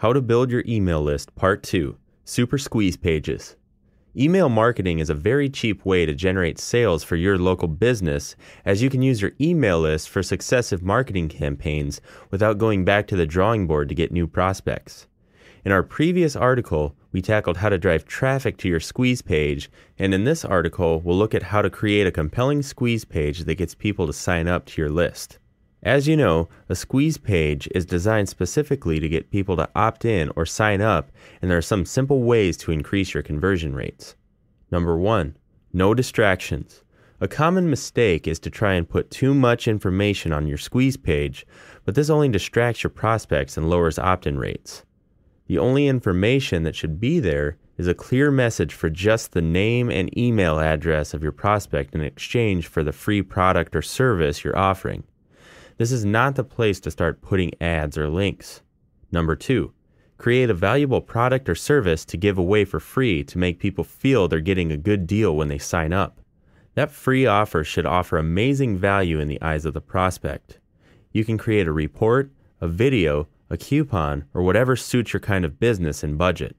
How to Build Your Email List Part 2 Super Squeeze Pages. Email marketing is a very cheap way to generate sales for your local business, as you can use your email list for successive marketing campaigns without going back to the drawing board to get new prospects. In our previous article, we tackled how to drive traffic to your squeeze page, and in this article, we'll look at how to create a compelling squeeze page that gets people to sign up to your list. As you know, a squeeze page is designed specifically to get people to opt in or sign up, and there are some simple ways to increase your conversion rates. Number one, no distractions. A common mistake is to try and put too much information on your squeeze page, but this only distracts your prospects and lowers opt in rates. The only information that should be there is a clear message for just the name and email address of your prospect in exchange for the free product or service you're offering. This is not the place to start putting ads or links. Number two, create a valuable product or service to give away for free to make people feel they're getting a good deal when they sign up. That free offer should offer amazing value in the eyes of the prospect. You can create a report, a video, a coupon, or whatever suits your kind of business and budget.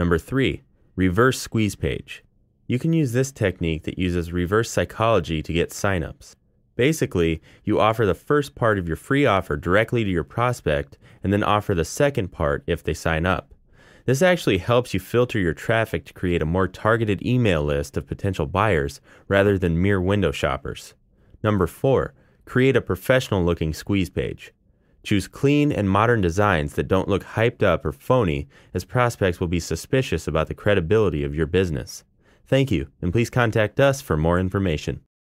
Number three, reverse squeeze page. You can use this technique that uses reverse psychology to get signups. Basically, you offer the first part of your free offer directly to your prospect and then offer the second part if they sign up. This actually helps you filter your traffic to create a more targeted email list of potential buyers rather than mere window shoppers. Number 4. Create a professional looking squeeze page. Choose clean and modern designs that don't look hyped up or phony, as prospects will be suspicious about the credibility of your business. Thank you, and please contact us for more information.